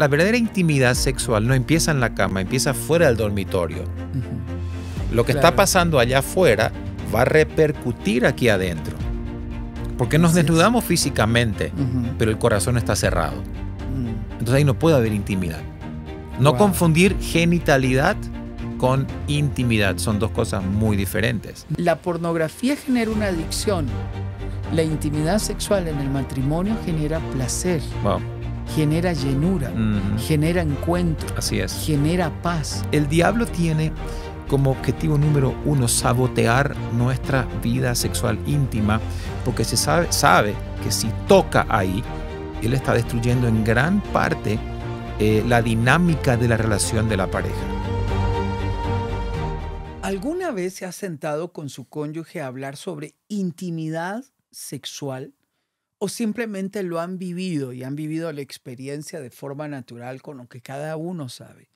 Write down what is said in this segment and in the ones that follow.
la verdadera intimidad sexual no empieza en la cama, empieza fuera del dormitorio. Lo que está pasando allá afuera va a repercutir aquí adentro. Porque nos desnudamos físicamente, pero el corazón está cerrado. Mm. Entonces ahí no puede haber intimidad. No confundir genitalidad con intimidad. Son dos cosas muy diferentes. La pornografía genera una adicción. La intimidad sexual en el matrimonio genera placer genera llenura, genera encuentro, Así es. genera paz. El diablo tiene como objetivo número uno sabotear nuestra vida sexual íntima, porque se sabe, sabe que si toca ahí, él está destruyendo en gran parte eh, la dinámica de la relación de la pareja. ¿Alguna vez se ha sentado con su cónyuge a hablar sobre intimidad sexual? o simplemente lo han vivido y han vivido la experiencia de forma natural con lo que cada uno sabe.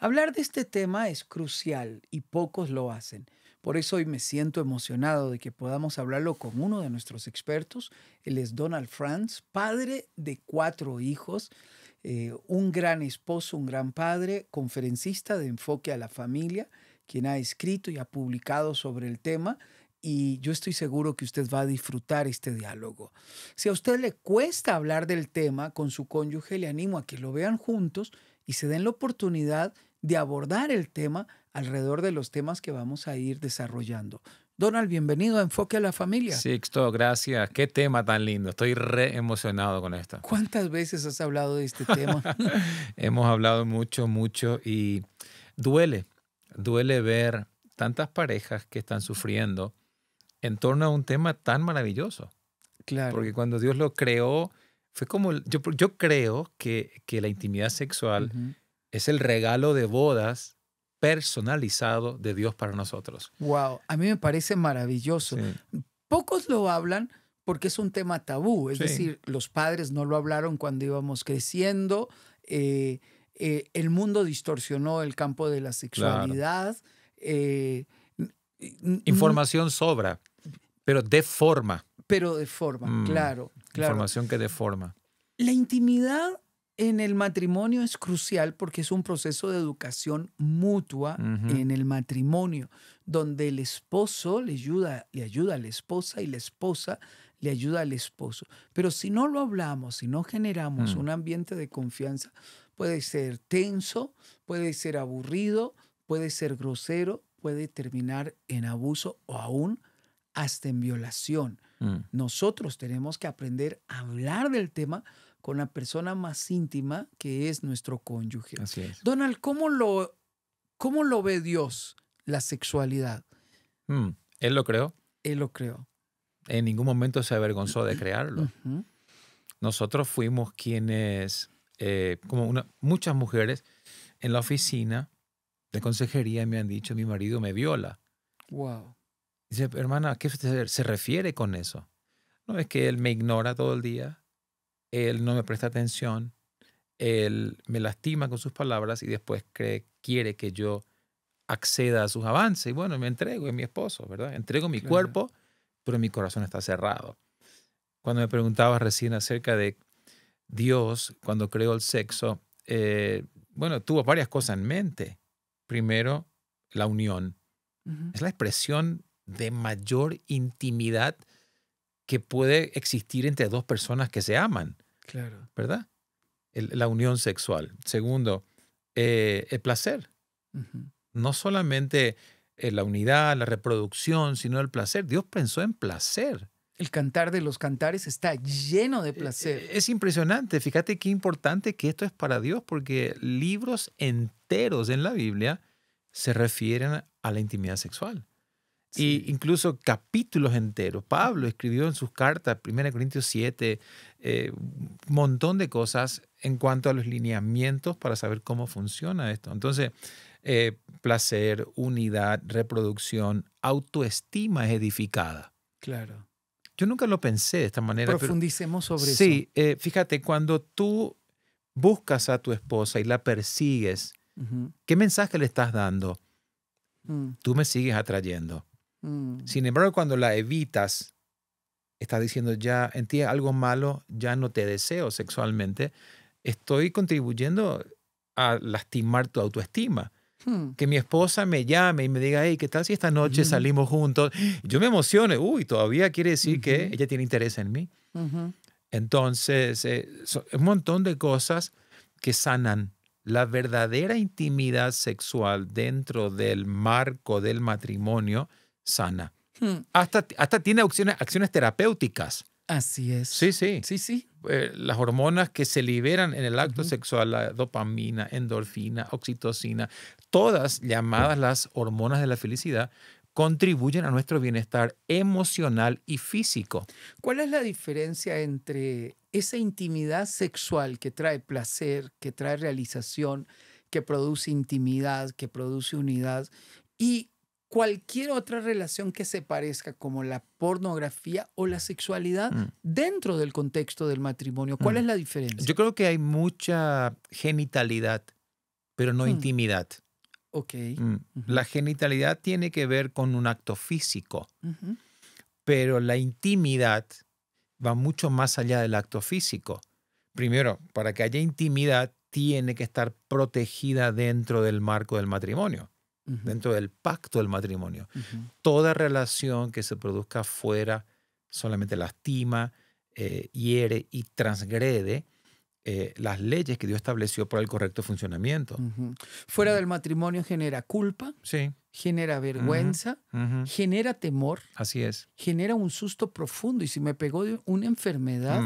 Hablar de este tema es crucial y pocos lo hacen. Por eso hoy me siento emocionado de que podamos hablarlo con uno de nuestros expertos. Él es Donald Franz, padre de cuatro hijos, eh, un gran esposo, un gran padre, conferencista de enfoque a la familia, quien ha escrito y ha publicado sobre el tema y yo estoy seguro que usted va a disfrutar este diálogo. Si a usted le cuesta hablar del tema con su cónyuge, le animo a que lo vean juntos y se den la oportunidad de abordar el tema alrededor de los temas que vamos a ir desarrollando. Donald, bienvenido a Enfoque a la Familia. Sixto, gracias. Qué tema tan lindo. Estoy re emocionado con esto. ¿Cuántas veces has hablado de este tema? Hemos hablado mucho, mucho y duele. Duele ver tantas parejas que están sufriendo en torno a un tema tan maravilloso. Claro. Porque cuando Dios lo creó, fue como, yo, yo creo que, la intimidad sexual es el regalo de bodas personalizado de Dios para nosotros. Wow, a mí me parece maravilloso. Pocos lo hablan porque es un tema tabú, es decir, los padres no lo hablaron cuando íbamos creciendo, eh, eh, el mundo distorsionó el campo de la sexualidad. Eh, Información sobra. Pero de forma. Pero de forma, mm, claro, Información que deforma. La intimidad en el matrimonio es crucial porque es un proceso de educación mutua en el matrimonio, donde el esposo le ayuda, le ayuda a la esposa y la esposa le ayuda al esposo. Pero si no lo hablamos, si no generamos mm. un ambiente de confianza, puede ser tenso, puede ser aburrido, puede ser grosero, puede terminar en abuso o aún hasta en violación. Mm. Nosotros tenemos que aprender a hablar del tema con la persona más íntima que es nuestro cónyuge. Donald, ¿cómo lo, lo ve Dios la sexualidad? Mm, él lo creó. Él lo creó. En ningún momento se avergonzó de crearlo. Nosotros fuimos quienes, eh, como muchas mujeres en la oficina de consejería me han dicho, mi marido me viola. Wow. Dice, hermana, ¿a qué se refiere con eso? No, es que él me ignora todo el día, él no me presta atención, él me lastima con sus palabras y después quiere que yo acceda a sus avances. Y bueno, me entrego, es mi esposo, ¿verdad? Entrego mi cuerpo, pero mi corazón está cerrado. Cuando me preguntabas recién acerca de Dios, cuando creó el sexo, eh, bueno, tuvo varias cosas en mente. Primero, la unión. Es la expresión de mayor intimidad que puede existir entre dos personas que se aman. Claro. ¿Verdad? la unión sexual. Segundo, eh, el placer. No solamente eh, la unidad, la reproducción, sino el placer. Dios pensó en placer. El cantar de los cantares está lleno de eh, placer. es impresionante. Fíjate qué importante que esto es para Dios, porque libros enteros en la Biblia se refieren a la intimidad sexual. Y incluso capítulos enteros. Pablo escribió en sus cartas, 1 Corintios 7, eh, un montón de cosas en cuanto a los lineamientos para saber cómo funciona esto. Entonces, eh, placer, unidad, reproducción, autoestima es edificada. Claro. Yo nunca lo pensé de esta manera. Profundicemos sobre sí, eso. Sí, eh, fíjate, cuando tú buscas a tu esposa y la persigues, ¿qué mensaje le estás dando? Mm. Tú me sigues atrayendo Mm. Sin embargo, cuando la evitas, estás diciendo ya en ti algo malo, ya no te deseo sexualmente, estoy contribuyendo a lastimar tu autoestima. Hmm. Que mi esposa me llame y me diga, hey, ¿qué tal si esta noche mm. salimos juntos? Yo me emociono, uy, todavía quiere decir que ella tiene interés en mí. Entonces, eh, un montón de cosas que sanan la verdadera intimidad sexual dentro del marco del matrimonio sana. Hmm. Hasta, hasta tiene acciones, acciones terapéuticas. Así es. Sí, sí. Sí, sí. Eh, las hormonas que se liberan en el acto sexual, la dopamina, endorfina, oxitocina, todas llamadas las hormonas de la felicidad, contribuyen a nuestro bienestar emocional y físico. ¿Cuál es la diferencia entre esa intimidad sexual que trae placer, que trae realización, que produce intimidad, que produce unidad, y cualquier otra relación que se parezca como la pornografía o la sexualidad mm. dentro del contexto del matrimonio? ¿Cuál mm. es la diferencia? Yo creo que hay mucha genitalidad, pero no mm. intimidad. Ok. La genitalidad tiene que ver con un acto físico, pero la intimidad va mucho más allá del acto físico. Primero, para que haya intimidad, tiene que estar protegida dentro del marco del matrimonio dentro del pacto del matrimonio. Toda relación que se produzca fuera solamente lastima, eh, hiere y transgrede eh, las leyes que Dios estableció para el correcto funcionamiento. Fuera del matrimonio genera culpa, genera vergüenza, genera temor. Así es. Genera un susto profundo y si me pegó una enfermedad,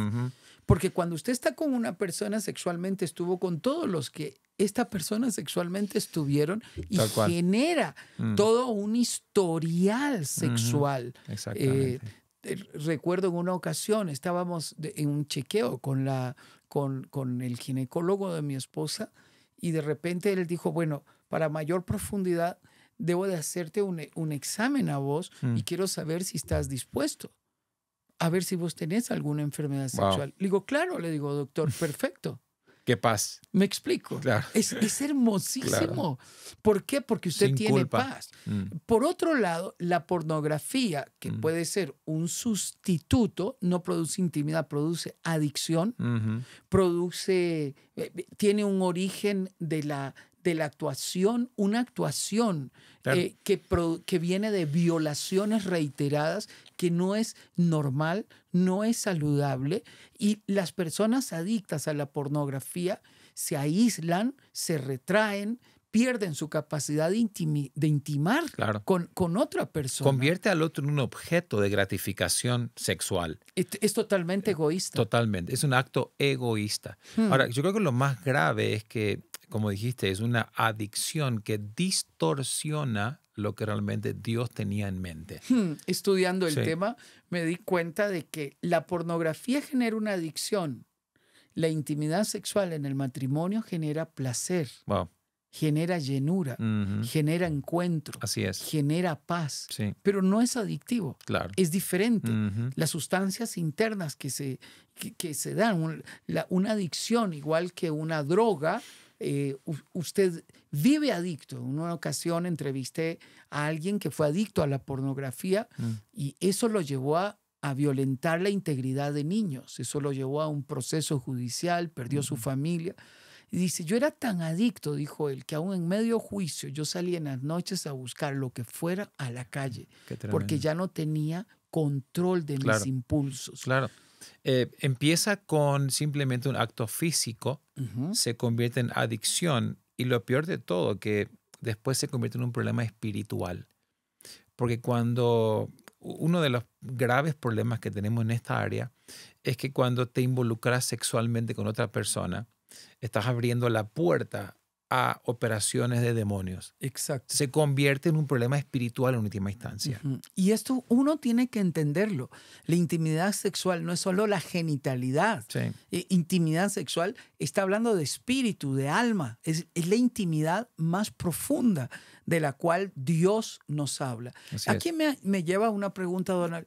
porque cuando usted está con una persona sexualmente, estuvo con todos los que esta persona sexualmente estuvieron y genera mm. todo un historial sexual. Exactamente. Eh, eh, recuerdo en una ocasión, estábamos en un chequeo con, la, con, el ginecólogo de mi esposa y de repente él dijo, bueno, para mayor profundidad debo de hacerte un, examen a vos y mm. quiero saber si estás dispuesto a ver si vos tenés alguna enfermedad sexual. Le digo, claro, le digo, doctor, perfecto. Qué paz. Me explico. Es, hermosísimo. ¿Por qué? Porque usted tiene paz. Mm. Por otro lado, la pornografía, que mm. puede ser un sustituto, no produce intimidad, produce adicción, produce, eh, tiene un origen de la de la actuación, una actuación eh, que, que viene de violaciones reiteradas, que no es normal, no es saludable, y las personas adictas a la pornografía se aíslan, se retraen, pierden su capacidad de, intimar con, con, otra persona. Convierte al otro en un objeto de gratificación sexual. Es, totalmente egoísta. Totalmente, es un acto egoísta. Hmm. Ahora, yo creo que lo más grave es que como dijiste, es una adicción que distorsiona lo que realmente Dios tenía en mente. Hmm, estudiando el tema, me di cuenta de que la pornografía genera una adicción. La intimidad sexual en el matrimonio genera placer, genera llenura, genera encuentro, Así es. genera paz, pero no es adictivo, es diferente. Las sustancias internas que se, que, se dan, una adicción igual que una droga, eh, usted vive adicto. En una ocasión entrevisté a alguien que fue adicto a la pornografía mm. y eso lo llevó a, violentar la integridad de niños. Eso lo llevó a un proceso judicial, perdió su familia. Y dice, yo era tan adicto, dijo él, que aún en medio juicio yo salía en las noches a buscar lo que fuera a la calle, porque ya no tenía control de mis impulsos. Claro. Eh, empieza con simplemente un acto físico, se convierte en adicción y lo peor de todo, que después se convierte en un problema espiritual. Porque cuando uno de los graves problemas que tenemos en esta área es que cuando te involucras sexualmente con otra persona, estás abriendo la puerta operaciones de demonios. Exacto. Se convierte en un problema espiritual en última instancia. Y esto uno tiene que entenderlo. La intimidad sexual no es solo la genitalidad. Sí. Eh, intimidad sexual está hablando de espíritu, de alma. Es, la intimidad más profunda de la cual Dios nos habla. Aquí me, lleva una pregunta, Donald.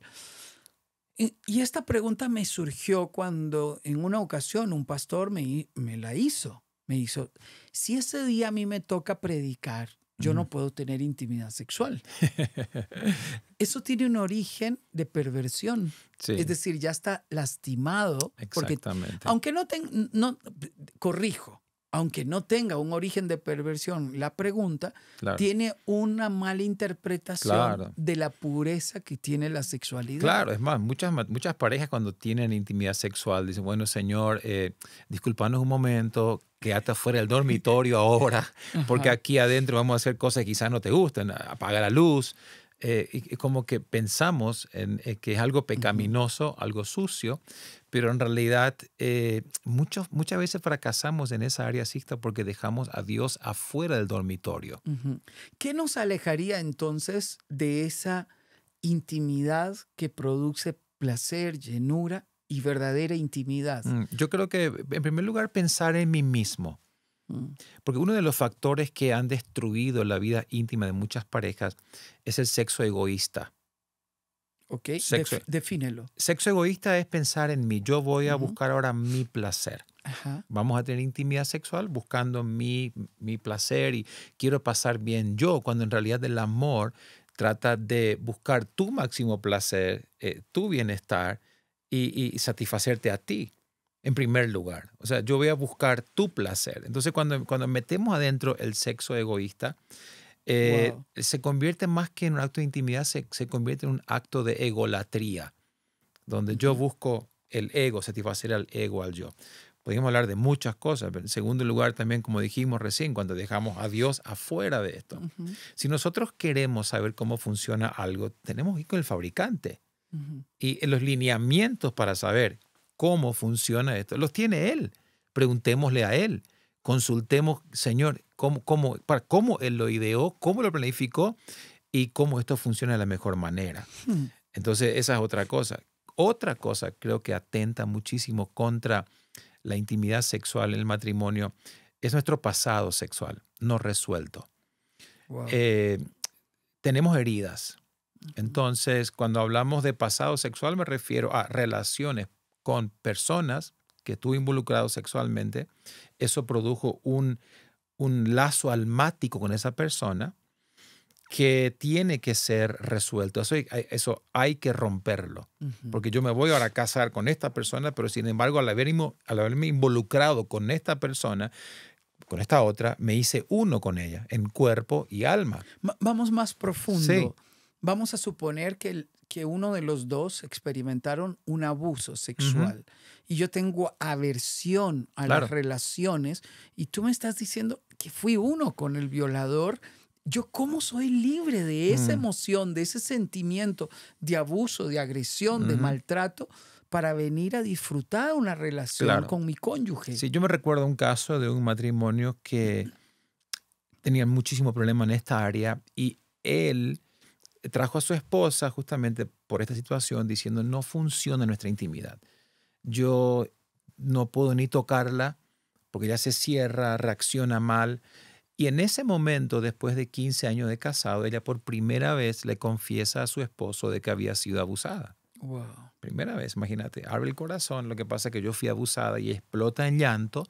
Y, esta pregunta me surgió cuando en una ocasión un pastor me, me la hizo me hizo, si ese día a mí me toca predicar, yo no puedo tener intimidad sexual. Eso tiene un origen de perversión. Es decir, ya está lastimado. Exactamente. Porque, aunque no tenga, no, corrijo, aunque no tenga un origen de perversión, la pregunta tiene una mala interpretación de la pureza que tiene la sexualidad. Claro, es más, muchas, muchas parejas cuando tienen intimidad sexual dicen, bueno, señor, eh, disculpanos un momento, que hasta fuera del dormitorio ahora, porque aquí adentro vamos a hacer cosas que quizás no te gusten, apaga la luz. Eh, y como que pensamos eh, que es algo pecaminoso, algo sucio, pero en realidad eh, muchas veces fracasamos en esa área cista porque dejamos a Dios afuera del dormitorio. ¿Qué nos alejaría entonces de esa intimidad que produce placer, llenura y verdadera intimidad. Mm, yo creo que, en primer lugar, pensar en mí mismo. Mm. Porque uno de los factores que han destruido la vida íntima de muchas parejas es el sexo egoísta. Ok, e- defínelo. Sexo egoísta es pensar en mí. Yo voy a buscar ahora mi placer. Vamos a tener intimidad sexual buscando mi, placer y quiero pasar bien yo, cuando en realidad el amor trata de buscar tu máximo placer, eh, tu bienestar y, satisfacerte a ti, en primer lugar. O sea, yo voy a buscar tu placer. Entonces, cuando, cuando metemos adentro el sexo egoísta, eh, se convierte más que en un acto de intimidad, se, convierte en un acto de egolatría, donde yo busco el ego, satisfacer al ego, al yo. Podríamos hablar de muchas cosas, pero en segundo lugar también, como dijimos recién, cuando dejamos a Dios afuera de esto. Si nosotros queremos saber cómo funciona algo, tenemos que ir con el fabricante. Y los lineamientos para saber cómo funciona esto los tiene Él. Preguntémosle a Él. Consultemos, Señor, cómo, cómo Él lo ideó, cómo lo planificó y cómo esto funciona de la mejor manera. Hmm. Entonces, esa es otra cosa. Otra cosa creo que atenta muchísimo contra la intimidad sexual en el matrimonio es nuestro pasado sexual no resuelto. Eh, tenemos heridas, entonces, cuando hablamos de pasado sexual, me refiero a relaciones con personas que estuve involucrado sexualmente. Eso produjo un, lazo almático con esa persona que tiene que ser resuelto. Eso, hay que romperlo. Porque yo me voy ahora a casar con esta persona, pero sin embargo, al, haberme involucrado con esta persona, con esta otra, me hice uno con ella, en cuerpo y alma. vamos más profundo vamos a suponer que, que uno de los dos experimentaron un abuso sexual y yo tengo aversión a las relaciones y tú me estás diciendo que fui uno con el violador. Yo cómo soy libre de esa mm. emoción, de ese sentimiento de abuso, de agresión, de maltrato, para venir a disfrutar una relación con mi cónyuge. Sí, yo me recuerdo un caso de un matrimonio que tenía muchísimo problema en esta área y él trajo a su esposa justamente por esta situación diciendo no funciona nuestra intimidad. Yo no puedo ni tocarla porque ella se cierra, reacciona mal. Y en ese momento, después de 15 años de casado, ella por primera vez le confiesa a su esposo de que había sido abusada. Wow. Primera vez, imagínate, abre el corazón, lo que pasa es que yo fui abusada y explota en llanto.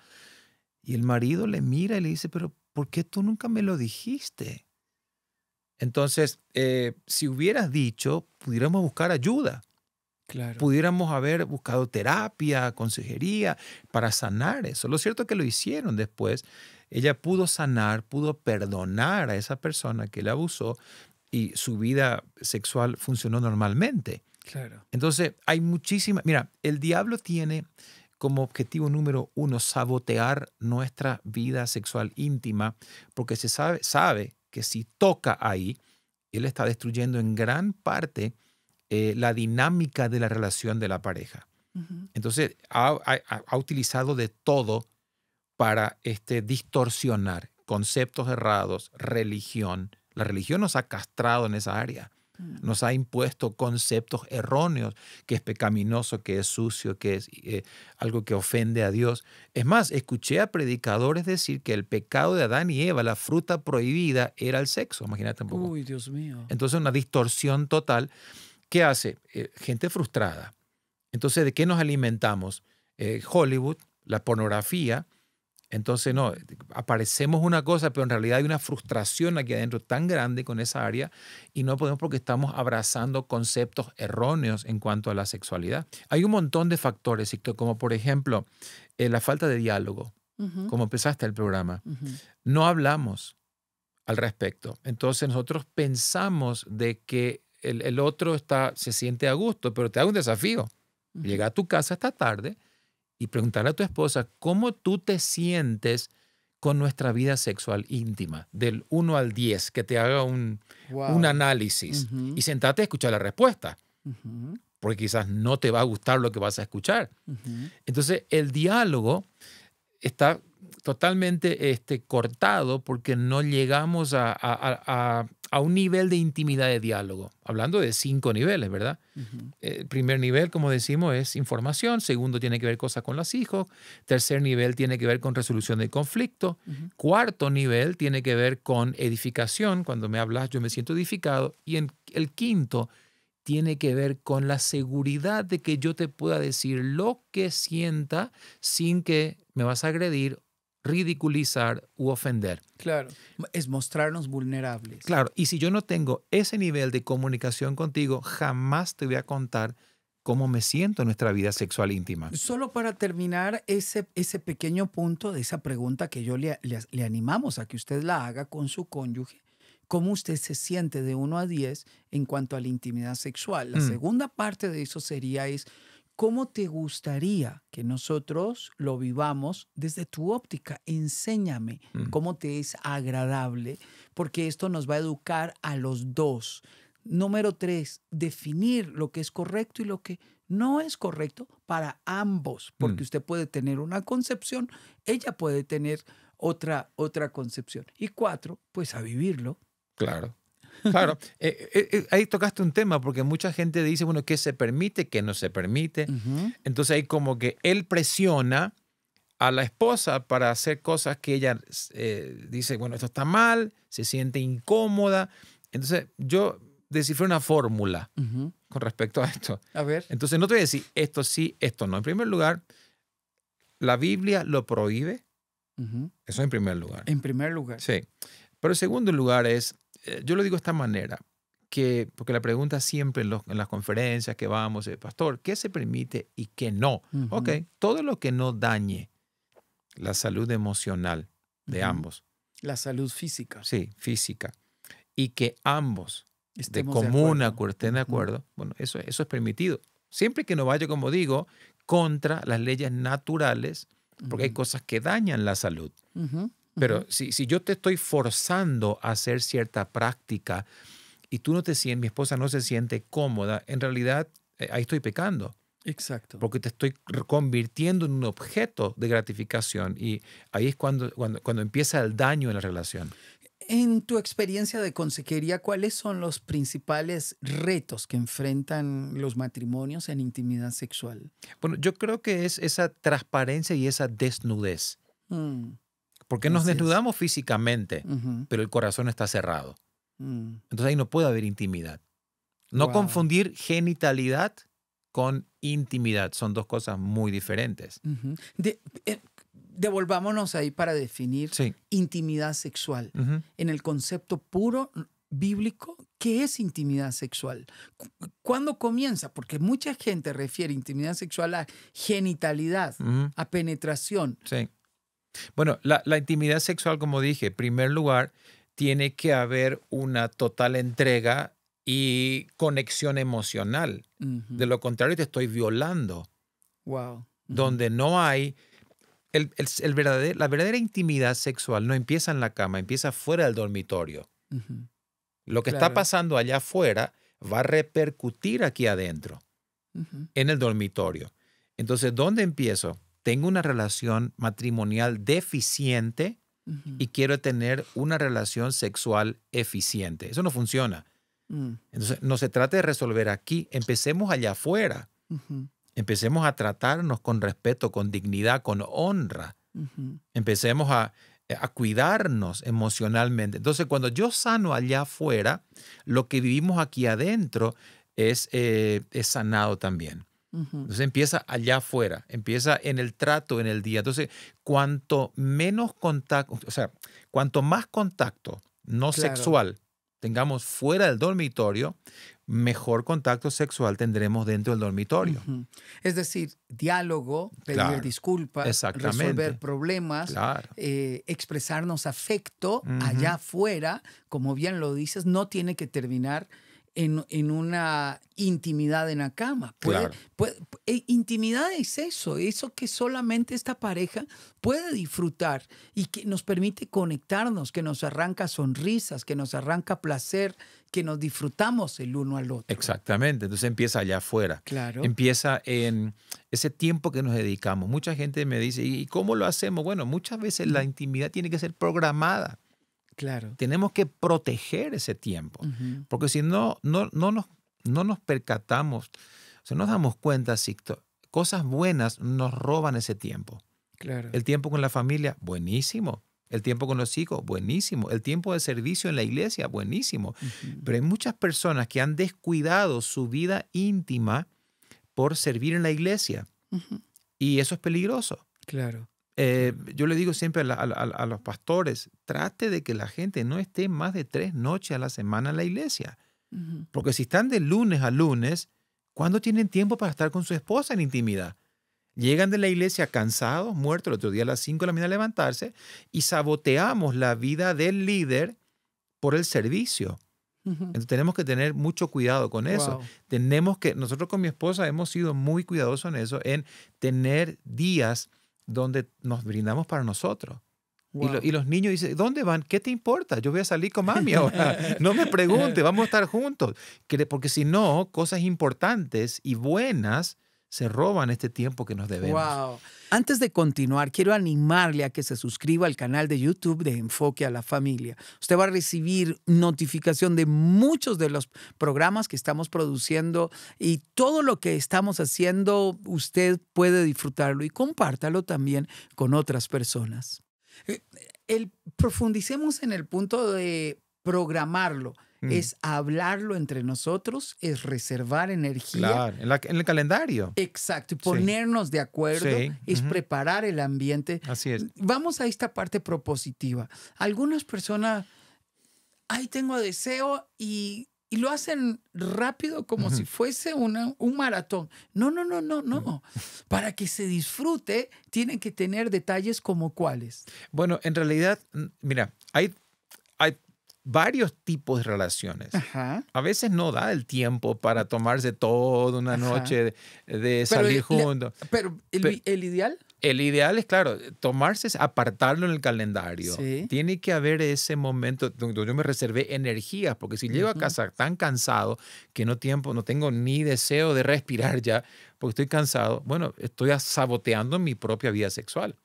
Y el marido le mira y le dice, pero ¿por qué tú nunca me lo dijiste? Entonces, eh, si hubieras dicho, pudiéramos buscar ayuda. Pudiéramos haber buscado terapia, consejería para sanar eso. Lo cierto es que lo hicieron después. Ella pudo sanar, pudo perdonar a esa persona que la abusó y su vida sexual funcionó normalmente. Entonces, hay muchísimas. Mira, el diablo tiene como objetivo número uno sabotear nuestra vida sexual íntima porque se sabe, sabe que si toca ahí, él está destruyendo en gran parte eh, la dinámica de la relación de la pareja. Entonces, ha, ha, utilizado de todo para este, distorsionar conceptos errados, religión. La religión nos ha castrado en esa área. Nos ha impuesto conceptos erróneos, que es pecaminoso, que es sucio, que es eh, algo que ofende a Dios. Es más, escuché a predicadores decir que el pecado de Adán y Eva, la fruta prohibida, era el sexo. Imagínate un poco. Uy, Dios mío. Entonces, una distorsión total. ¿Qué hace? Eh, gente frustrada. Entonces, ¿de qué nos alimentamos? Eh, Hollywood, la pornografía, entonces, no, eh, aparecemos una cosa, pero en realidad hay una frustración aquí adentro tan grande con esa área y no podemos porque estamos abrazando conceptos erróneos en cuanto a la sexualidad. Hay un montón de factores, como por ejemplo eh, la falta de diálogo, como empezaste el programa. No hablamos al respecto. Entonces nosotros pensamos de que el, otro está, se siente a gusto, pero te hago un desafío. Llega a tu casa esta tarde y preguntarle a tu esposa cómo tú te sientes con nuestra vida sexual íntima, del 1 al 10, que te haga un, análisis y sentate a escuchar la respuesta, porque quizás no te va a gustar lo que vas a escuchar. Entonces, el diálogo está totalmente este, cortado porque no llegamos a, a un nivel de intimidad de diálogo, hablando de cinco niveles, ¿verdad? El eh, primer nivel, como decimos, es información, segundo tiene que ver cosas con los hijos, tercer nivel tiene que ver con resolución de conflicto, cuarto nivel tiene que ver con edificación, cuando me hablas yo me siento edificado, y en el quinto tiene que ver con la seguridad de que yo te pueda decir lo que sienta sin que me vas a agredir ridiculizar u ofender. Claro, es mostrarnos vulnerables. Claro, y si yo no tengo ese nivel de comunicación contigo, jamás te voy a contar cómo me siento en nuestra vida sexual íntima. Solo para terminar ese, ese pequeño punto de esa pregunta que yo le, le, animamos a que usted la haga con su cónyuge, cómo usted se siente de 1 a 10 en cuanto a la intimidad sexual. La mm. segunda parte de eso sería es ¿Cómo te gustaría que nosotros lo vivamos desde tu óptica? Enséñame mm. cómo te es agradable, porque esto nos va a educar a los dos. Número tres, definir lo que es correcto y lo que no es correcto para ambos, porque mm. usted puede tener una concepción, ella puede tener otra, otra concepción. Y cuatro, pues a vivirlo. Claro. Claro, eh, eh, eh, ahí tocaste un tema porque mucha gente dice, bueno, ¿qué se permite, qué no se permite? Entonces ahí como que él presiona a la esposa para hacer cosas que ella dice, bueno, esto está mal, se siente incómoda. Entonces yo descifré una fórmula con respecto a esto. A ver. Entonces no te voy a decir esto sí, esto no. En primer lugar, la Biblia lo prohíbe. Eso en primer lugar. En primer lugar. Sí. Pero en segundo lugar es eh, yo lo digo de esta manera, que, porque la pregunta siempre en, las conferencias que vamos es, eh, pastor, ¿qué se permite y qué no? Ok, todo lo que no dañe la salud emocional de ambos. La salud física. Sí, física. Y que ambos Estemos de común acuerdo, estén de acuerdo, bueno, eso, eso es permitido. Siempre que no vaya, como digo, contra las leyes naturales, porque hay cosas que dañan la salud. Pero si, yo te estoy forzando a hacer cierta práctica y tú no te sientes, mi esposa no se siente cómoda, en realidad eh, ahí estoy pecando. Exacto. Porque te estoy convirtiendo en un objeto de gratificación y ahí es cuando, cuando, cuando empieza el daño en la relación. En tu experiencia de consejería, ¿cuáles son los principales retos que enfrentan los matrimonios en intimidad sexual? Bueno, yo creo que es esa transparencia y esa desnudez. Mm. Porque nos desnudamos físicamente, pero el corazón está cerrado. Mm. Entonces ahí no puede haber intimidad. No confundir genitalidad con intimidad. Son dos cosas muy diferentes. Eh, devolvámonos ahí para definir intimidad sexual. En el concepto puro bíblico, ¿qué es intimidad sexual? ¿Cuándo comienza? Porque mucha gente refiere intimidad sexual a genitalidad, a penetración. Sí. Bueno, la, intimidad sexual, como dije, en primer lugar, tiene que haber una total entrega y conexión emocional. De lo contrario, te estoy violando. Wow. Donde no hay. El, verdadero, la verdadera intimidad sexual no empieza en la cama, empieza fuera del dormitorio. Lo que está pasando allá afuera va a repercutir aquí adentro, en el dormitorio. Entonces, ¿dónde empiezo? tengo una relación matrimonial deficiente y quiero tener una relación sexual eficiente. Eso no funciona. Mm. Entonces, no se trata de resolver aquí, empecemos allá afuera. Empecemos a tratarnos con respeto, con dignidad, con honra. Empecemos eh, a, cuidarnos emocionalmente. Entonces, cuando yo sano allá afuera, lo que vivimos aquí adentro es, eh, es sanado también. Entonces empieza allá afuera, empieza en el trato, en el día. Entonces, cuanto menos contacto, o sea, cuanto más contacto no sexual tengamos fuera del dormitorio, mejor contacto sexual tendremos dentro del dormitorio. Es decir, diálogo, pedir disculpas, resolver problemas, eh, expresarnos afecto allá afuera, como bien lo dices, no tiene que terminar en, en una intimidad en la cama. E, intimidad es eso, eso que solamente esta pareja puede disfrutar y que nos permite conectarnos, que nos arranca sonrisas, que nos arranca placer, que nos disfrutamos el uno al otro. Exactamente, entonces empieza allá afuera. Claro. Empieza en ese tiempo que nos dedicamos. Mucha gente me dice, ¿y cómo lo hacemos? Bueno, muchas veces la intimidad tiene que ser programada. Tenemos que proteger ese tiempo, porque si no, no, no, nos, no nos percatamos, o sea, nos damos cuenta, si cosas buenas nos roban ese tiempo. Claro. El tiempo con la familia, buenísimo. El tiempo con los hijos, buenísimo. El tiempo de servicio en la iglesia, buenísimo. Pero hay muchas personas que han descuidado su vida íntima por servir en la iglesia. Y eso es peligroso. Claro. Eh, yo le digo siempre a, los pastores, trate de que la gente no esté más de tres noches a la semana en la iglesia. Porque si están de lunes a lunes, ¿cuándo tienen tiempo para estar con su esposa en intimidad? Llegan de la iglesia cansados, muertos, el otro día a las 5 de la mañana levantarse, y saboteamos la vida del líder por el servicio. Entonces tenemos que tener mucho cuidado con eso. Tenemos que, nosotros con mi esposa hemos sido muy cuidadosos en eso, en tener días donde nos brindamos para nosotros. Y, y, los niños dicen, ¿dónde van? ¿Qué te importa? Yo voy a salir con mami ahora. No me pregunte, vamos a estar juntos. Porque si no, cosas importantes y buenas se roban este tiempo que nos debemos. Wow. Antes de continuar, quiero animarle a que se suscriba al canal de YouTube de Enfoque a la Familia. Usted va a recibir notificación de muchos de los programas que estamos produciendo y todo lo que estamos haciendo, usted puede disfrutarlo y compártalo también con otras personas. Eh, el, profundicemos en el punto de programarlo. Mm. es hablarlo entre nosotros, es reservar energía. Claro, en, el calendario. Exacto, y ponernos de acuerdo, es preparar el ambiente. Así es. Vamos a esta parte propositiva. Algunas personas, ahí tengo deseo y lo hacen rápido como si fuese un maratón. No, no, no, no, no. Para que se disfrute, tienen que tener detalles como cuáles. Bueno, en realidad, mm, mira, hay varios tipos de relaciones. A veces no da el tiempo para tomarse toda una noche de, salir juntos. Pero, el, ideal? El ideal es, claro, tomarse, apartarlo en el calendario. Tiene que haber ese momento donde yo me reservé energías, porque si llego a casa tan cansado que no, tiempo, no tengo ni deseo de respirar ya, porque estoy cansado, bueno, estoy saboteando mi propia vida sexual.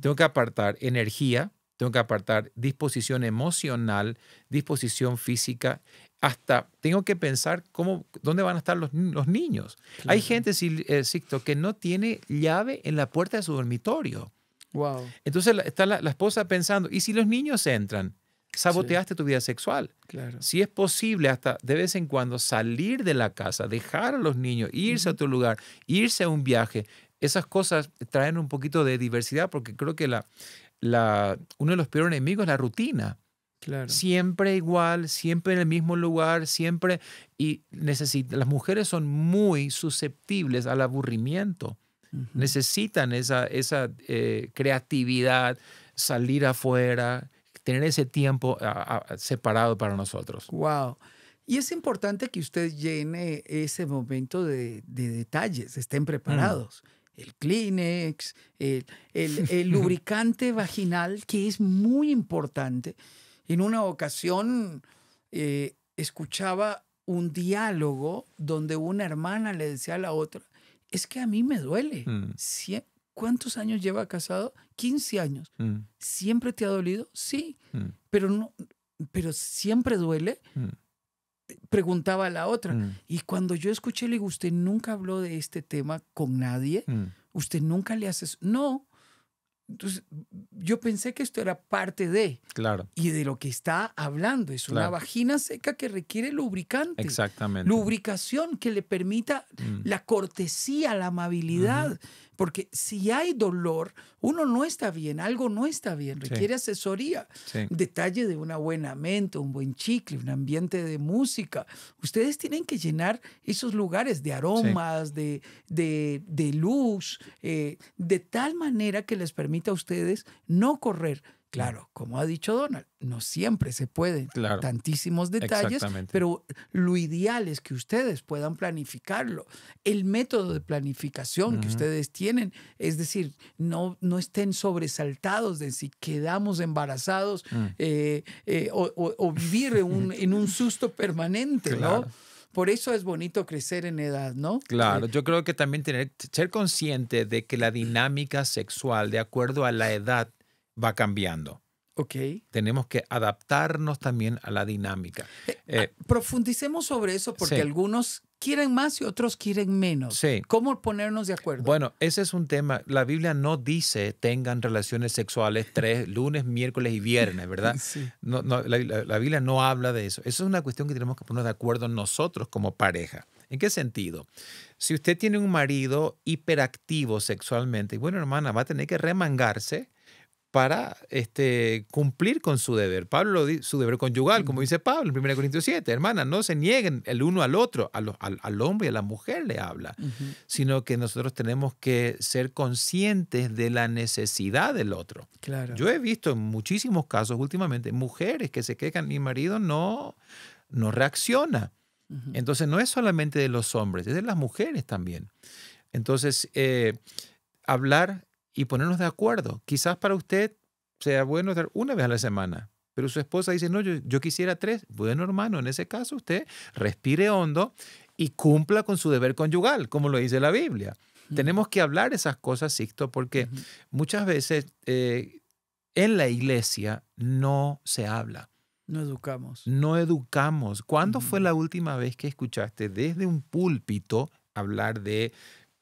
Tengo que apartar energía, tengo que apartar disposición emocional, disposición física, hasta tengo que pensar cómo, dónde van a estar los, niños. Hay gente, eh, Sixto, que no tiene llave en la puerta de su dormitorio. Wow. Entonces está la, esposa pensando, ¿y si los niños entran? Saboteaste tu vida sexual. Claro. Si es posible, hasta de vez en cuando salir de la casa, dejar a los niños, irse a otro lugar, irse a un viaje, esas cosas traen un poquito de diversidad porque creo que la, uno de los peores enemigos es la rutina. Siempre igual, siempre en el mismo lugar, siempre. Y las mujeres son muy susceptibles al aburrimiento. Necesitan esa, eh, creatividad, salir afuera, tener ese tiempo separado para nosotros. ¡Wow! Y es importante que usted llene ese momento de, detalles, estén mm. preparados el Kleenex, el, lubricante vaginal, que es muy importante. En una ocasión eh, escuchaba un diálogo donde una hermana le decía a la otra, es que a mí me duele. Mm. ¿Cuántos años lleva casado? 15 años. Mm. ¿Siempre te ha dolido? Sí, mm. pero, no, pero siempre duele preguntaba a la otra. Mm. Y cuando yo escuché, le digo, usted nunca habló de este tema con nadie, mm. usted nunca le hace... No. Entonces, yo pensé que esto era parte de... Claro. Y de lo que está hablando. Es una vagina seca que requiere lubricante. Exactamente. Lubricación que le permita mm. la cortesía, la amabilidad porque si hay dolor, uno no está bien, algo no está bien, requiere asesoría, detalle de una buena mente, un buen chicle, un ambiente de música. Ustedes tienen que llenar esos lugares de aromas, de, luz, eh, de tal manera que les permita a ustedes no correr, Claro, como ha dicho Donald, no siempre se puede tantísimos detalles, pero lo ideal es que ustedes puedan planificarlo. El método de planificación que ustedes tienen, es decir, no, no estén sobresaltados de si quedamos embarazados mm. eh, eh, o, vivir en un, susto permanente, ¿no? Por eso es bonito crecer en edad, ¿no? Claro, eh, yo creo que también tener, ser consciente de que la dinámica sexual, de acuerdo a la edad, va cambiando. Tenemos que adaptarnos también a la dinámica. Eh, ah, eh, profundicemos sobre eso porque algunos quieren más y otros quieren menos. ¿Cómo ponernos de acuerdo? Bueno, ese es un tema. La Biblia no dice tengan relaciones sexuales tres lunes, miércoles y viernes, ¿verdad? la, Biblia no habla de eso. Esa es una cuestión que tenemos que ponernos de acuerdo nosotros como pareja. ¿En qué sentido? Si usted tiene un marido hiperactivo sexualmente, bueno, hermana, va a tener que remangarse para este, cumplir con su deber. Pablo, su deber conyugal, como dice Pablo en 1 Corintios 7, hermanas, no se nieguen el uno al otro, al, hombre y a la mujer le habla, sino que nosotros tenemos que ser conscientes de la necesidad del otro. Claro. Yo he visto en muchísimos casos últimamente mujeres que se quejan, mi marido no, no reacciona. Entonces no es solamente de los hombres, es de las mujeres también. Entonces, eh, hablar y ponernos de acuerdo. Quizás para usted sea bueno estar una vez a la semana, pero su esposa dice, no, yo, yo quisiera tres. Bueno, hermano, en ese caso usted respire hondo y cumpla con su deber conyugal, como lo dice la Biblia. Tenemos que hablar esas cosas, Sixto, porque muchas veces eh, en la iglesia no se habla. No educamos. No educamos. ¿Cuándo fue la última vez que escuchaste desde un púlpito hablar de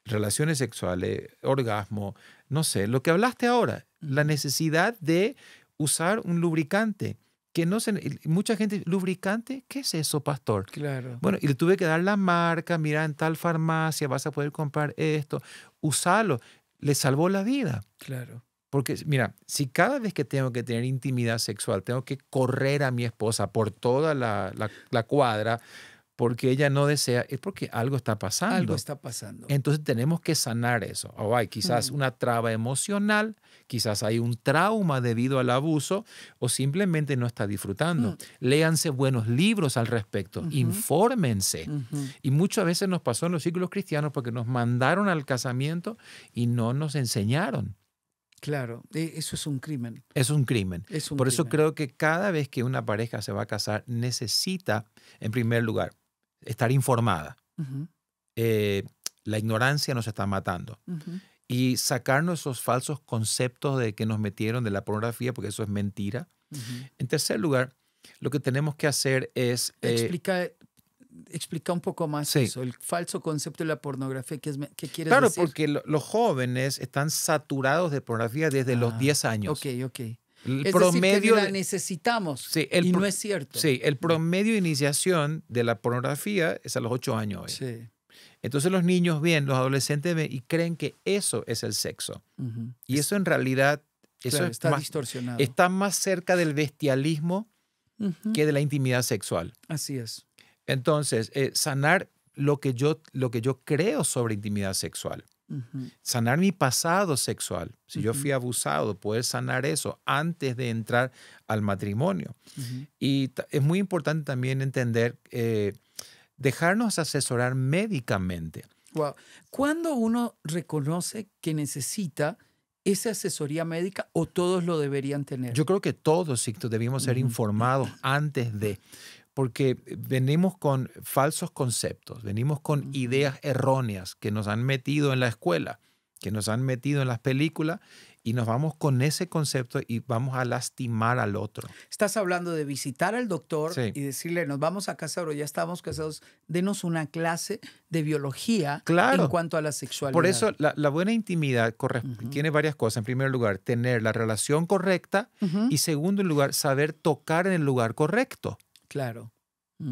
relaciones sexuales, orgasmo, no sé, lo que hablaste ahora, la necesidad de usar un lubricante. Que no se, mucha gente, lubricante, ¿qué es eso, pastor? Claro. Bueno, y le tuve que dar la marca, mira, en tal farmacia vas a poder comprar esto, usalo. Le salvó la vida. Claro. Porque, mira, si cada vez que tengo que tener intimidad sexual, tengo que correr a mi esposa por toda la, la cuadra, porque ella no desea, es porque algo está pasando. Algo está pasando. Entonces tenemos que sanar eso. O hay quizás una traba emocional, quizás hay un trauma debido al abuso o simplemente no está disfrutando. Léanse buenos libros al respecto, infórmense. Y muchas veces nos pasó en los círculos cristianos porque nos mandaron al casamiento y no nos enseñaron. Claro, e, eso es un crimen. Es un crimen. Por eso creo que cada vez que una pareja se va a casar necesita, en primer lugar, estar informada. Eh, la ignorancia nos está matando. Y sacarnos esos falsos conceptos de que nos metieron de la pornografía, porque eso es mentira. En tercer lugar, lo que tenemos que hacer es... Eh, explica un poco más eso, el falso concepto de la pornografía, ¿qué, es, quieres claro, decir? Claro, porque los jóvenes están saturados de pornografía desde los 10 ah, años. Ok, ok. El promedio la necesitamos. Sí, el no es cierto. Sí, el promedio de iniciación de la pornografía es a los 8 años hoy. Entonces los niños ven, los adolescentes ven y creen que eso es el sexo. Y eso en realidad está más, distorsionado. Está más cerca del bestialismo que de la intimidad sexual. Así es. Entonces, eh, sanar lo que, yo, lo que yo creo sobre intimidad sexual. Sanar mi pasado sexual. Si yo fui abusado, poder sanar eso antes de entrar al matrimonio. Y es muy importante también entender, eh, dejarnos asesorar médicamente. Wow. ¿Cuándo uno reconoce que necesita esa asesoría médica o todos lo deberían tener? Yo creo que todos, debimos ser informados antes de porque venimos con falsos conceptos, venimos con ideas erróneas que nos han metido en la escuela, que nos han metido en las películas y nos vamos con ese concepto y vamos a lastimar al otro. Estás hablando de visitar al doctor y decirle, nos vamos a casar o ya estamos casados, denos una clase de biología en cuanto a la sexualidad. Por eso la, buena intimidad tiene varias cosas. En primer lugar, tener la relación correcta y segundo lugar, saber tocar en el lugar correcto. Claro.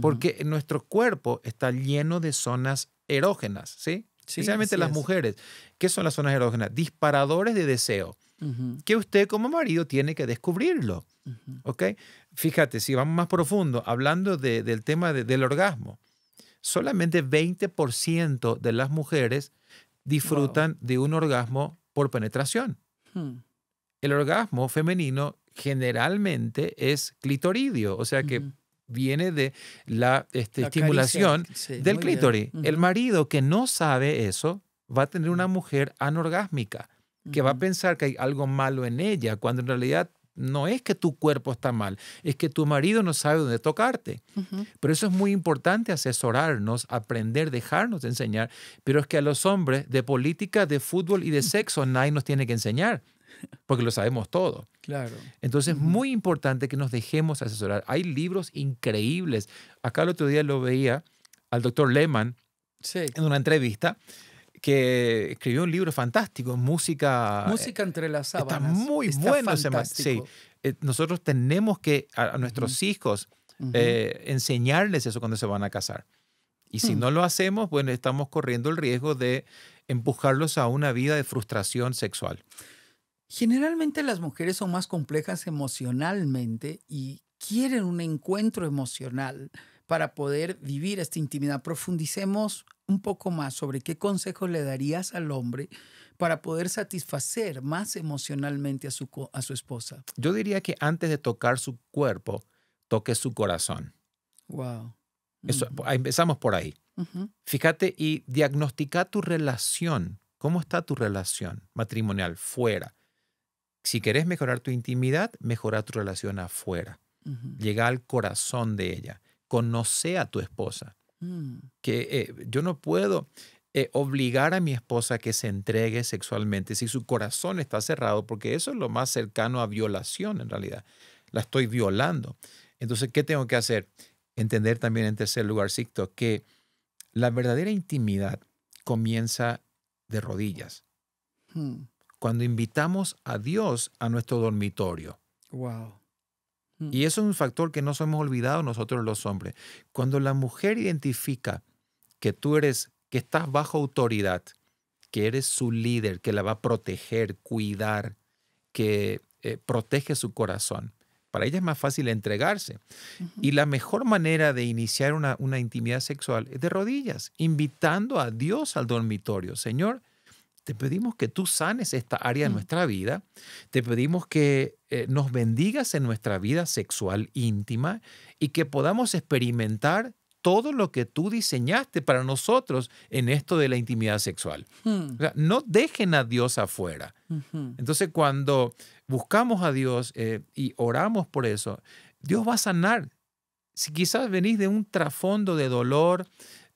Porque nuestro cuerpo está lleno de zonas erógenas, ¿sí? sí Especialmente las mujeres. ¿Qué son las zonas erógenas? Disparadores de deseo. Que usted como marido tiene que descubrirlo. ¿Ok? Fíjate, si vamos más profundo, hablando del tema del orgasmo, solamente 20% de las mujeres disfrutan de un orgasmo por penetración. Hmm. El orgasmo femenino generalmente es clitoridio, o sea que viene de la, este, estimulación del clítoris. El marido que no sabe eso va a tener una mujer anorgásmica, que va a pensar que hay algo malo en ella, cuando en realidad no es que tu cuerpo está mal, es que tu marido no sabe dónde tocarte. Pero eso es muy importante, asesorarnos, aprender, dejarnos de enseñar. Pero es que a los hombres de política, de fútbol y de sexo nadie nos tiene que enseñar porque lo sabemos todo. Claro. Entonces es muy importante que nos dejemos asesorar. Hay libros increíbles. Acá el otro día lo veía al doctor Lehman en una entrevista que escribió un libro fantástico, música. Eh, música entre las sábanas. Está muy bueno fantástico. sí. Eh, nosotros tenemos que a, nuestros hijos eh, enseñarles eso cuando se van a casar. Y si hmm. no lo hacemos, bueno, estamos corriendo el riesgo de empujarlos a una vida de frustración sexual. Generalmente las mujeres son más complejas emocionalmente y quieren un encuentro emocional para poder vivir esta intimidad. Profundicemos un poco más sobre qué consejo le darías al hombre para poder satisfacer más emocionalmente a su, esposa. Yo diría que antes de tocar su cuerpo, toque su corazón. Wow. Empezamos por ahí. Fíjate y diagnostica tu relación. ¿Cómo está tu relación matrimonial fuera? Si querés mejorar tu intimidad, mejora tu relación afuera. Llega al corazón de ella. Conoce a tu esposa. Mm. Que eh, yo no puedo eh, obligar a mi esposa a que se entregue sexualmente si su corazón está cerrado, porque eso es lo más cercano a violación en realidad. La estoy violando. Entonces, ¿qué tengo que hacer? Entender también en tercer lugar, Sicto, que la verdadera intimidad comienza de rodillas. Mm cuando invitamos a Dios a nuestro dormitorio. Wow. Hmm. Y eso es un factor que no hemos olvidado nosotros los hombres. Cuando la mujer identifica que tú eres, que estás bajo autoridad, que eres su líder, que la va a proteger, cuidar, que eh, protege su corazón. Para ella es más fácil entregarse. Y la mejor manera de iniciar una, una intimidad sexual es de rodillas, invitando a Dios al dormitorio. Señor, te pedimos que tú sanes esta área de mm. nuestra vida, te pedimos que eh, nos bendigas en nuestra vida sexual íntima y que podamos experimentar todo lo que tú diseñaste para nosotros en esto de la intimidad sexual. Hmm. no dejen a Dios afuera. Entonces cuando buscamos a Dios eh, y oramos por eso, Dios va a sanar. Si quizás venís de un trasfondo de dolor,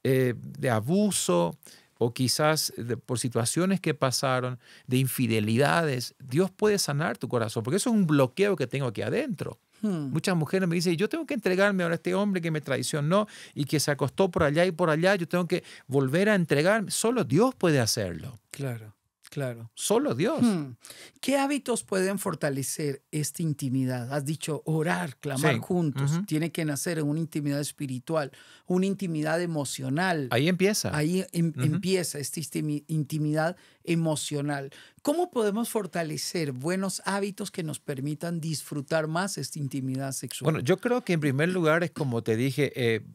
eh, de abuso, o quizás por situaciones que pasaron, de infidelidades, Dios puede sanar tu corazón, porque eso es un bloqueo que tengo aquí adentro. Hmm. Muchas mujeres me dicen, yo tengo que entregarme ahora a este hombre que me traicionó y que se acostó por allá y por allá, yo tengo que volver a entregarme. Solo Dios puede hacerlo. Claro. Claro. Solo Dios. Hmm. ¿Qué hábitos pueden fortalecer esta intimidad? Has dicho orar, clamar juntos. Tiene que nacer en una intimidad espiritual, una intimidad emocional. Ahí empieza. Ahí em, empieza esta intimidad emocional. ¿Cómo podemos fortalecer buenos hábitos que nos permitan disfrutar más esta intimidad sexual? Bueno, yo creo que en primer lugar es como te dije, eh,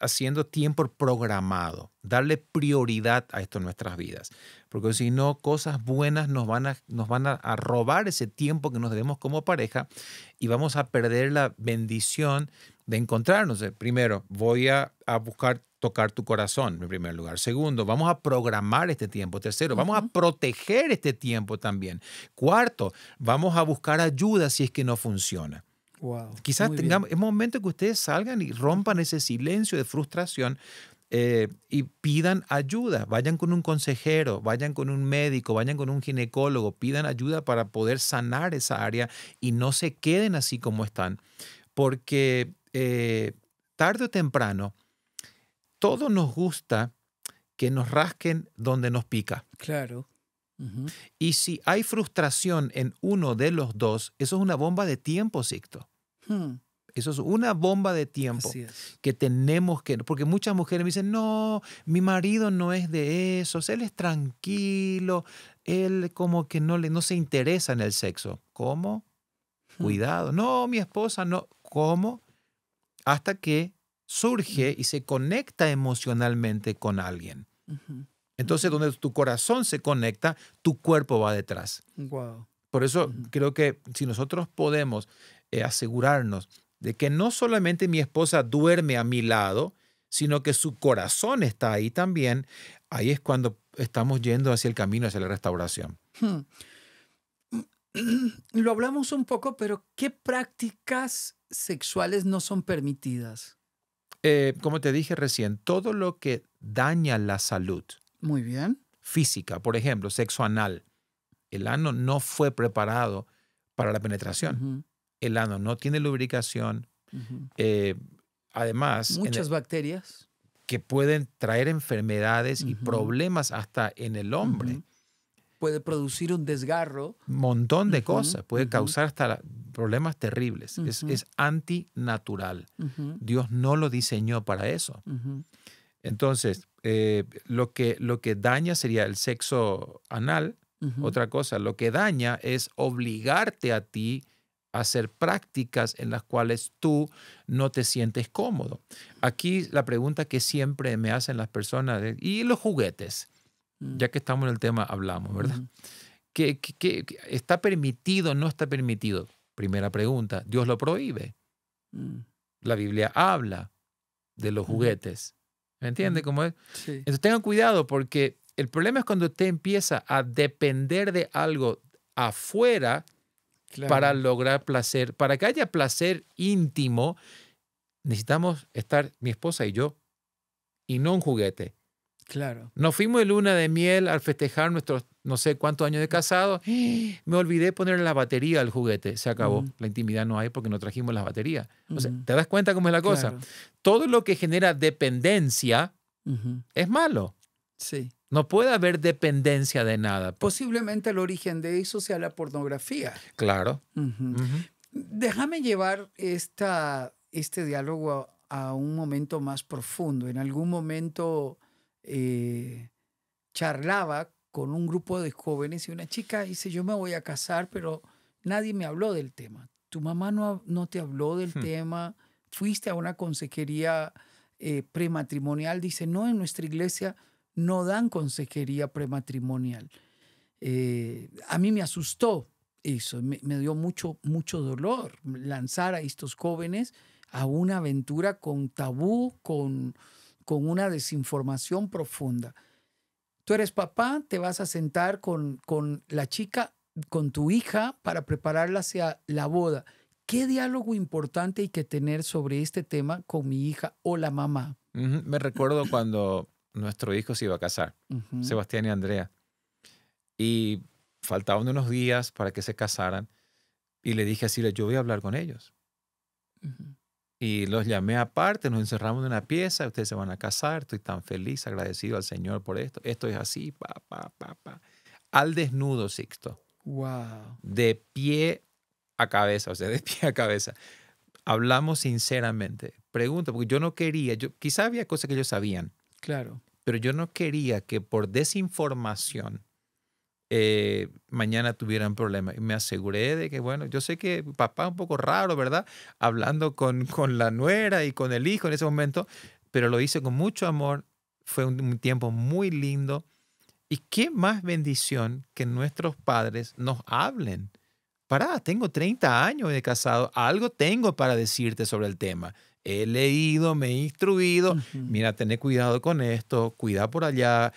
haciendo tiempo programado, darle prioridad a esto en nuestras vidas porque si no, cosas buenas nos van, a, nos van a, robar ese tiempo que nos debemos como pareja y vamos a perder la bendición de encontrarnos. Eh, primero, voy a, a buscar tocar tu corazón, en primer lugar. Segundo, vamos a programar este tiempo. Tercero, vamos a proteger este tiempo también. Cuarto, vamos a buscar ayuda si es que no funciona. Wow, Quizás tengamos, es momento que ustedes salgan y rompan ese silencio de frustración eh, y pidan ayuda, vayan con un consejero, vayan con un médico, vayan con un ginecólogo, pidan ayuda para poder sanar esa área y no se queden así como están, porque eh, tarde o temprano, todo nos gusta que nos rasquen donde nos pica. Claro. Y si hay frustración en uno de los dos, eso es una bomba de tiempo, Sicto. Hmm. Eso es una bomba de tiempo que tenemos que, porque muchas mujeres me dicen, no, mi marido no es de esos, él es tranquilo, él como que no, le, no se interesa en el sexo. ¿Cómo? Cuidado. No, mi esposa no. ¿Cómo? Hasta que surge y se conecta emocionalmente con alguien. Entonces, donde tu corazón se conecta, tu cuerpo va detrás. Por eso creo que si nosotros podemos eh, asegurarnos de que no solamente mi esposa duerme a mi lado, sino que su corazón está ahí también, ahí es cuando estamos yendo hacia el camino, hacia la restauración. Hmm. Lo hablamos un poco, pero ¿qué prácticas sexuales no son permitidas? Eh, como te dije recién, todo lo que daña la salud. Muy bien. Física, por ejemplo, sexo anal. El ano no fue preparado para la penetración el ano no tiene lubricación. Eh, además... Muchas bacterias. Que pueden traer enfermedades y problemas hasta en el hombre. Puede producir un desgarro. Montón de cosas. Puede causar hasta problemas terribles. Es, antinatural. Dios no lo diseñó para eso. Entonces, eh, lo, que, lo que daña sería el sexo anal. Otra cosa, lo que daña es obligarte a ti hacer prácticas en las cuales tú no te sientes cómodo. Aquí la pregunta que siempre me hacen las personas, ¿y los juguetes? Mm. Ya que estamos en el tema, hablamos, ¿verdad? está permitido no está permitido? Primera pregunta, Dios lo prohíbe. Mm. La Biblia habla de los juguetes. ¿Me entiende cómo es? Entonces tengan cuidado porque el problema es cuando usted empieza a depender de algo afuera para lograr placer. Para que haya placer íntimo, necesitamos estar mi esposa y yo, y no un juguete. Claro. Nos fuimos de luna de miel al festejar nuestros no sé cuántos años de mm. casado. Me olvidé poner la batería al juguete. Se acabó. Mm. La intimidad no hay porque no trajimos las baterías. O sea, mm. ¿te das cuenta cómo es la cosa? Todo lo que genera dependencia es malo. Sí. No puede haber dependencia de nada. Pues. Posiblemente el origen de eso sea la pornografía. Claro. Déjame llevar esta, este diálogo a, un momento más profundo. En algún momento eh, charlaba con un grupo de jóvenes y una chica dice, yo me voy a casar, pero nadie me habló del tema. Tu mamá no, no te habló del hmm. tema. Fuiste a una consejería eh, prematrimonial. Dice, no, en nuestra iglesia no dan consejería prematrimonial. Eh, a mí me asustó eso, me, dio mucho, mucho dolor lanzar a estos jóvenes a una aventura con tabú, con, con una desinformación profunda. Tú eres papá, te vas a sentar con, con la chica, con tu hija, para prepararla hacia la boda. ¿Qué diálogo importante hay que tener sobre este tema con mi hija o la mamá? Me recuerdo cuando nuestro hijo se iba a casar, Sebastián y Andrea. Y faltaban unos días para que se casaran y le dije así, yo voy a hablar con ellos. Y los llamé aparte, nos encerramos en una pieza, ustedes se van a casar, estoy tan feliz, agradecido al Señor por esto, esto es así, pa, pa, pa, pa. Al desnudo, Sixto. De pie a cabeza, o sea, de pie a cabeza. Hablamos sinceramente. Pregunta, porque yo no quería, yo, quizá había cosas que ellos sabían, Claro. Pero yo no quería que por desinformación eh, mañana tuvieran problemas. Y me aseguré de que, bueno, yo sé que papá es un poco raro, ¿verdad? Hablando con, la nuera y con el hijo en ese momento, pero lo hice con mucho amor. Fue un, un tiempo muy lindo. Y qué más bendición que nuestros padres nos hablen. Pará, tengo 30 años de casado, algo tengo para decirte sobre el tema he leído, me he instruido, mira, ten cuidado con esto, cuidar por allá,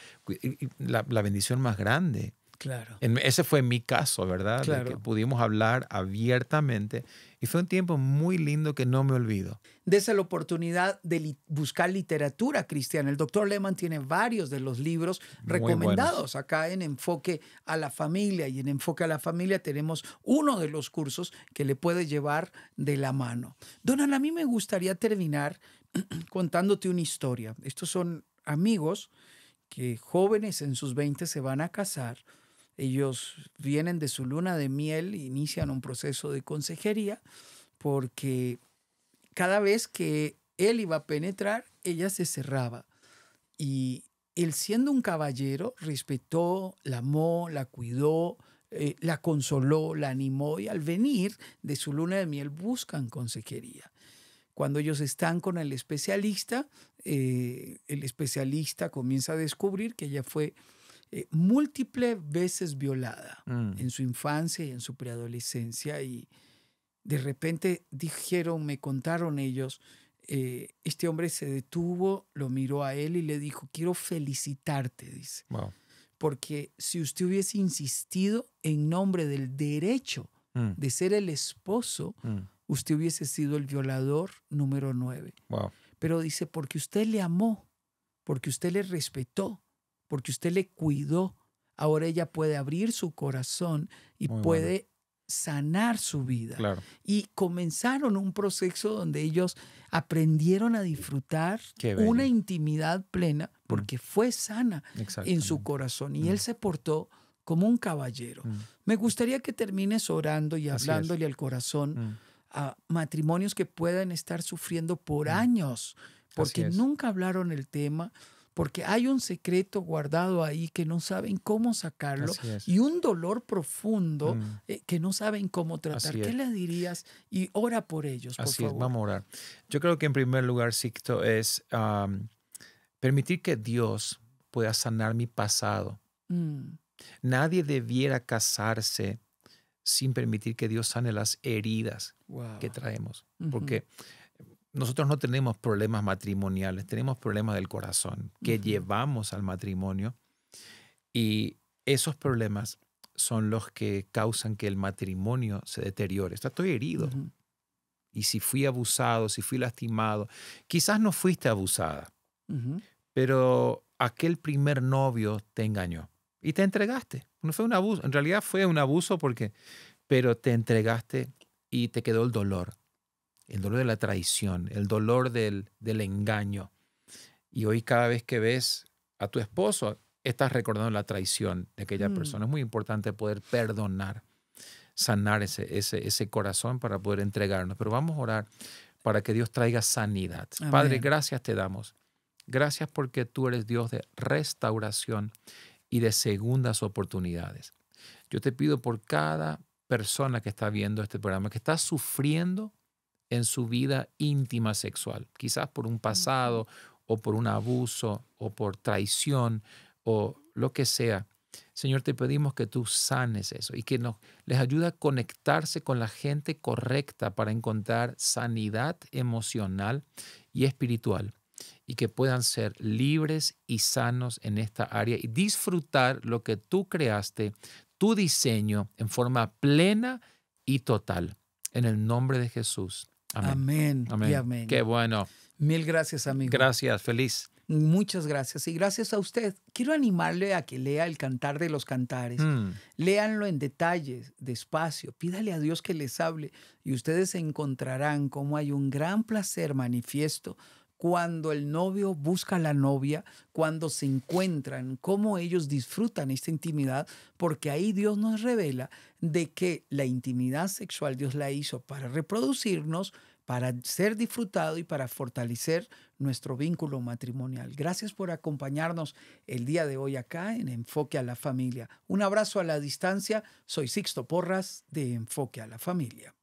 la, bendición más grande. Claro. ese fue mi caso, ¿verdad? que pudimos hablar abiertamente y fue un tiempo muy lindo que no me olvido. Dese la oportunidad de buscar literatura cristiana. El doctor Lehman tiene varios de los libros recomendados. Acá en Enfoque a la Familia y en Enfoque a la Familia tenemos uno de los cursos que le puede llevar de la mano. Donald, a mí me gustaría terminar contándote una historia. Estos son amigos que jóvenes en sus 20 se van a casar. Ellos vienen de su luna de miel, inician un proceso de consejería porque cada vez que él iba a penetrar, ella se cerraba. Y él siendo un caballero, respetó, la amó, la cuidó, eh, la consoló, la animó y al venir de su luna de miel buscan consejería. Cuando ellos están con el especialista, eh, el especialista comienza a descubrir que ella fue eh, múltiples veces violada mm. en su infancia y en su preadolescencia y, de repente dijeron, me contaron ellos, eh, este hombre se detuvo, lo miró a él y le dijo, quiero felicitarte, dice. Porque si usted hubiese insistido en nombre del derecho mm. de ser el esposo, mm. usted hubiese sido el violador número nueve. Pero dice, porque usted le amó, porque usted le respetó, porque usted le cuidó, ahora ella puede abrir su corazón y puede sanar su vida. Y comenzaron un proceso donde ellos aprendieron a disfrutar una intimidad plena porque mm. fue sana en su corazón y mm. él se portó como un caballero. Mm. Me gustaría que termines orando y hablándole al corazón a matrimonios que puedan estar sufriendo por años porque nunca hablaron el tema porque hay un secreto guardado ahí que no saben cómo sacarlo y un dolor profundo mm. eh, que no saben cómo tratar. ¿Qué les dirías? Y ora por ellos, Así Es, vamos a orar. Yo creo que en primer lugar, Sicto, es permitir que Dios pueda sanar mi pasado. Mm. Nadie debiera casarse sin permitir que Dios sane las heridas que traemos. Porque nosotros no tenemos problemas matrimoniales, tenemos problemas del corazón que llevamos al matrimonio y esos problemas son los que causan que el matrimonio se deteriore. Está, estoy herido. Y si fui abusado, si fui lastimado, quizás no fuiste abusada, pero aquel primer novio te engañó y te entregaste. No fue un abuso, en realidad fue un abuso porque, pero te entregaste y te quedó el dolor el dolor de la traición, el dolor del, engaño. Y hoy cada vez que ves a tu esposo, estás recordando la traición de aquella mm. persona. Es muy importante poder perdonar, sanar ese, ese, corazón para poder entregarnos. Pero vamos a orar para que Dios traiga sanidad. Padre, gracias te damos. Gracias porque tú eres Dios de restauración y de segundas oportunidades. Yo te pido por cada persona que está viendo este programa, que está sufriendo en su vida íntima sexual, quizás por un pasado o por un abuso o por traición o lo que sea. Señor, te pedimos que tú sanes eso y que les ayude a conectarse con la gente correcta para encontrar sanidad emocional y espiritual y que puedan ser libres y sanos en esta área y disfrutar lo que tú creaste, tu diseño en forma plena y total. En el nombre de Jesús. Amén. Amén. Qué bueno. Mil gracias, amigo. Gracias, feliz. Muchas gracias y gracias a usted. Quiero animarle a que lea el Cantar de los Cantares. Mm. Léanlo en detalle, despacio. Pídale a Dios que les hable y ustedes encontrarán cómo hay un gran placer manifiesto cuando el novio busca a la novia, cuando se encuentran, cómo ellos disfrutan esta intimidad, porque ahí Dios nos revela de que la intimidad sexual Dios la hizo para reproducirnos, para ser disfrutado y para fortalecer nuestro vínculo matrimonial. Gracias por acompañarnos el día de hoy acá en Enfoque a la Familia. Un abrazo a la distancia. Soy Sixto Porras de Enfoque a la Familia.